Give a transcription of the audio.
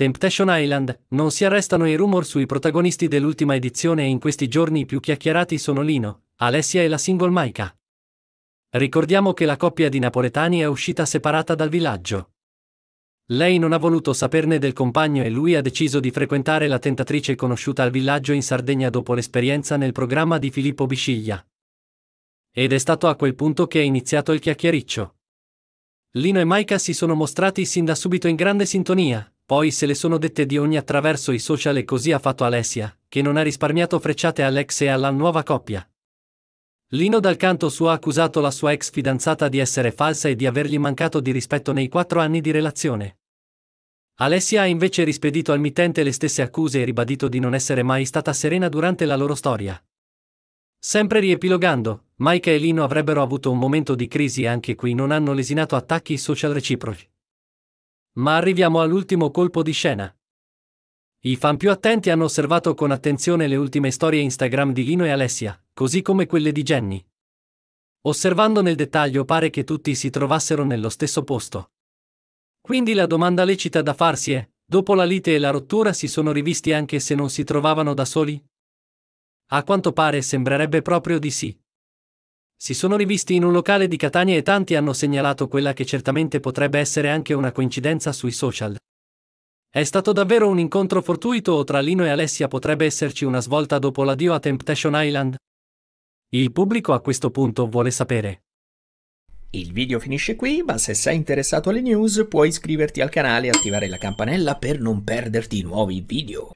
Temptation Island, non si arrestano i rumor sui protagonisti dell'ultima edizione e in questi giorni i più chiacchierati sono Lino, Alessia e la single Maika. Ricordiamo che la coppia di napoletani è uscita separata dal villaggio. Lei non ha voluto saperne del compagno e lui ha deciso di frequentare la tentatrice conosciuta al villaggio in Sardegna dopo l'esperienza nel programma di Filippo Bisciglia. Ed è stato a quel punto che è iniziato il chiacchiericcio. Lino e Maika si sono mostrati sin da subito in grande sintonia, poi se le sono dette di ogni attraverso i social e così ha fatto Alessia, che non ha risparmiato frecciate all'ex e alla nuova coppia. Lino dal canto suo ha accusato la sua ex fidanzata di essere falsa e di avergli mancato di rispetto nei quattro anni di relazione. Alessia ha invece rispedito al mittente le stesse accuse e ribadito di non essere mai stata serena durante la loro storia. Sempre riepilogando, Maika e Lino avrebbero avuto un momento di crisi e anche qui non hanno lesinato attacchi social reciproci. Ma arriviamo all'ultimo colpo di scena. I fan più attenti hanno osservato con attenzione le ultime storie Instagram di Lino e Alessia, così come quelle di Jenny. Osservando nel dettaglio pare che tutti si trovassero nello stesso posto. Quindi la domanda lecita da farsi è, dopo la lite e la rottura si sono rivisti anche se non si trovavano da soli? A quanto pare sembrerebbe proprio di sì. Si sono rivisti in un locale di Catania e tanti hanno segnalato quella che certamente potrebbe essere anche una coincidenza sui social. È stato davvero un incontro fortuito o tra Lino e Alessia potrebbe esserci una svolta dopo l'addio a Temptation Island? Il pubblico a questo punto vuole sapere. Il video finisce qui, ma se sei interessato alle news puoi iscriverti al canale e attivare la campanella per non perderti nuovi video.